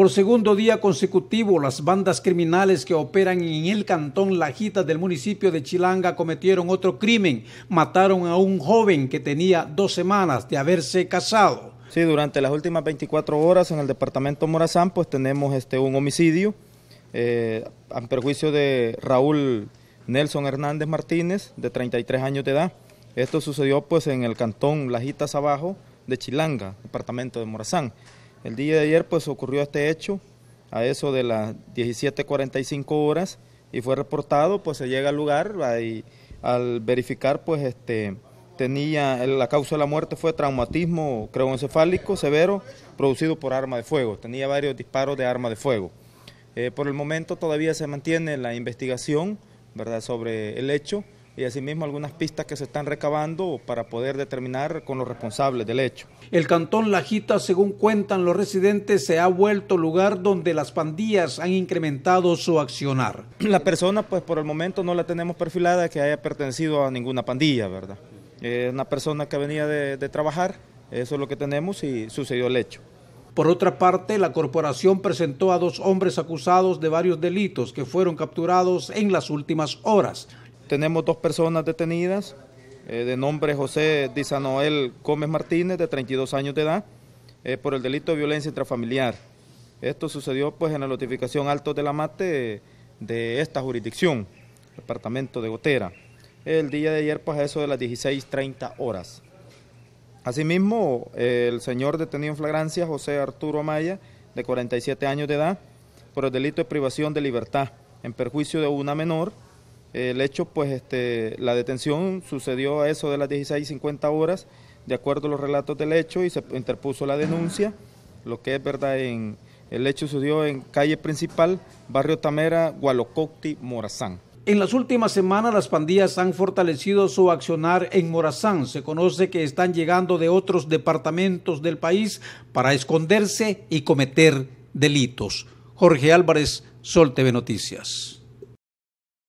Por segundo día consecutivo, las bandas criminales que operan en el cantón Lajitas del municipio de Chilanga cometieron otro crimen. Mataron a un joven que tenía dos semanas de haberse casado. Sí, durante las últimas 24 horas en el departamento Morazán, pues tenemos este, un homicidio eh, a perjuicio de Raúl Nelson Hernández Martínez, de 33 años de edad. Esto sucedió pues en el cantón Lajitas Abajo de Chilanga, departamento de Morazán. El día de ayer pues ocurrió este hecho a eso de las 17.45 horas y fue reportado, pues se llega al lugar y al verificar pues este tenía la causa de la muerte fue traumatismo creoencefálico severo producido por arma de fuego, tenía varios disparos de arma de fuego. Eh, por el momento todavía se mantiene la investigación, ¿verdad?, sobre el hecho y asimismo algunas pistas que se están recabando para poder determinar con los responsables del hecho. El cantón Lajita, según cuentan los residentes, se ha vuelto lugar donde las pandillas han incrementado su accionar. La persona, pues por el momento no la tenemos perfilada que haya pertenecido a ninguna pandilla, ¿verdad? una persona que venía de, de trabajar, eso es lo que tenemos y sucedió el hecho. Por otra parte, la corporación presentó a dos hombres acusados de varios delitos que fueron capturados en las últimas horas. Tenemos dos personas detenidas, eh, de nombre José Dizanoel Gómez Martínez, de 32 años de edad, eh, por el delito de violencia intrafamiliar. Esto sucedió pues en la notificación Alto de la Mate de esta jurisdicción, departamento de Gotera, el día de ayer pues a eso de las 16.30 horas. Asimismo, el señor detenido en flagrancia, José Arturo Amaya, de 47 años de edad, por el delito de privación de libertad en perjuicio de una menor, el hecho, pues, este, la detención sucedió a eso de las 16.50 horas, de acuerdo a los relatos del hecho, y se interpuso la denuncia, lo que es verdad en... El hecho sucedió en calle principal, barrio Tamera, Gualococti, Morazán. En las últimas semanas las pandillas han fortalecido su accionar en Morazán. Se conoce que están llegando de otros departamentos del país para esconderse y cometer delitos. Jorge Álvarez, Sol TV Noticias.